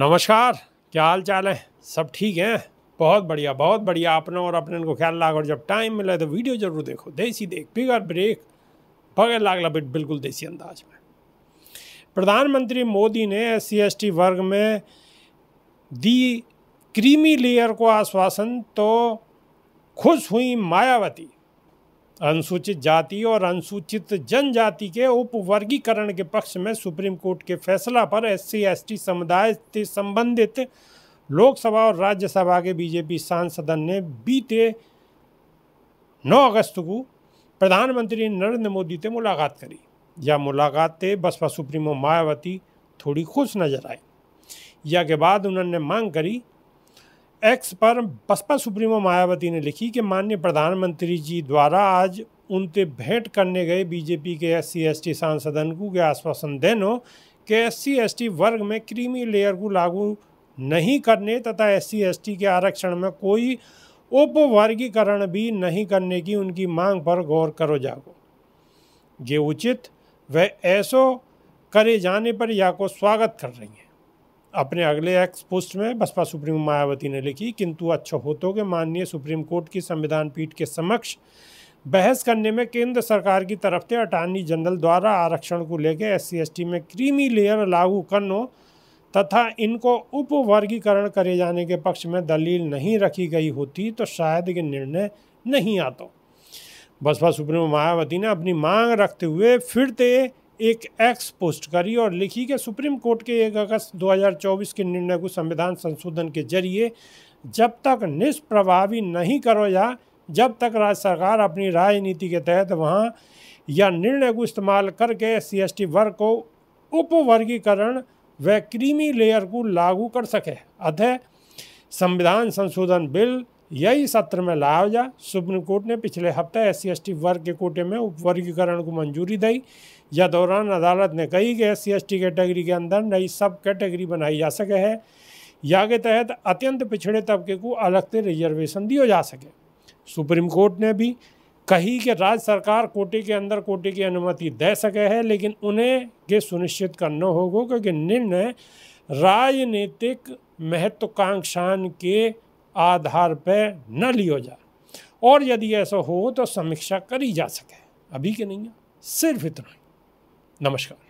नमस्कार क्या हाल चाल है सब ठीक है बहुत बढ़िया बहुत बढ़िया अपना और अपने को ख्याल लाग और जब टाइम मिले तो वीडियो जरूर देखो देसी देख बिगर ब्रेक बगैर लागला बिट बिल्कुल देसी अंदाज में प्रधानमंत्री मोदी ने एस सी वर्ग में दी क्रीमी लेयर को आश्वासन तो खुश हुई मायावती अनुसूचित जाति और अनुसूचित जनजाति के उपवर्गीकरण के पक्ष में सुप्रीम कोर्ट के फैसला पर एस सी एस टी समुदाय से संबंधित लोकसभा और राज्यसभा के बीजेपी सांसद ने बीते 9 अगस्त को प्रधानमंत्री नरेंद्र मोदी से मुलाकात करी यह मुलाकात से बसपा सुप्रीमो मायावती थोड़ी खुश नजर आई यह के बाद उन्होंने मांग करी एक्स पर बसपा सुप्रीमो मायावती ने लिखी कि माननीय प्रधानमंत्री जी द्वारा आज उनसे भेंट करने गए बीजेपी के एस सी एस टी सांसद अनकू के आश्वासन देनों कि एस सी एस टी वर्ग में क्रीमी लेयर को लागू नहीं करने तथा एस सी एस टी के आरक्षण में कोई उपवर्गीकरण भी नहीं करने की उनकी मांग पर गौर करो जागो ये उचित वह ऐसो करे जाने पर या को स्वागत कर रही हैं अपने अगले एक्स पोस्ट में बसपा सुप्रीमो मायावती ने लिखी किंतु अच्छा तो कि माननीय सुप्रीम कोर्ट की संविधान पीठ के समक्ष बहस करने में केंद्र सरकार की तरफ से अटॉर्नी जनरल द्वारा आरक्षण को लेकर एस सी में क्रीमी लेयर लागू करने तथा इनको उपवर्गीकरण करे जाने के पक्ष में दलील नहीं रखी गई होती तो शायद ये निर्णय नहीं आता बसपा सुप्रीमो मायावती ने अपनी मांग रखते हुए फिर से एक एक्स पोस्ट करी और लिखी कि सुप्रीम कोर्ट के एक अगस्त 2024 के निर्णय को संविधान संशोधन के जरिए जब तक निष्प्रभावी नहीं करो या जब तक राज्य सरकार अपनी राजनीति के तहत वहाँ या निर्णय को इस्तेमाल करके सी एस वर्ग को उपवर्गीकरण व क्रीमी लेयर को लागू कर सके अतः संविधान संशोधन बिल यही सत्र में लाया जा सुप्रीम कोर्ट ने पिछले हफ्ते एस सी वर्ग के कोटे में उपवर्गीकरण को मंजूरी दी या दौरान अदालत ने कही कि एस सी कैटेगरी के अंदर नई सब कैटेगरी बनाई जा सके है या के तहत अत्यंत पिछड़े तबके को अलग से रिजर्वेशन दिया जा सके सुप्रीम कोर्ट ने भी कही कि राज्य सरकार कोटे के अंदर कोटे की अनुमति दे सके है लेकिन उन्हें ये सुनिश्चित करना होगा क्योंकि निर्णय राजनीतिक महत्वाकांक्षा के आधार पर न लियो जाए और यदि ऐसा हो तो समीक्षा करी जा सके अभी के नहीं है सिर्फ इतना ही नमस्कार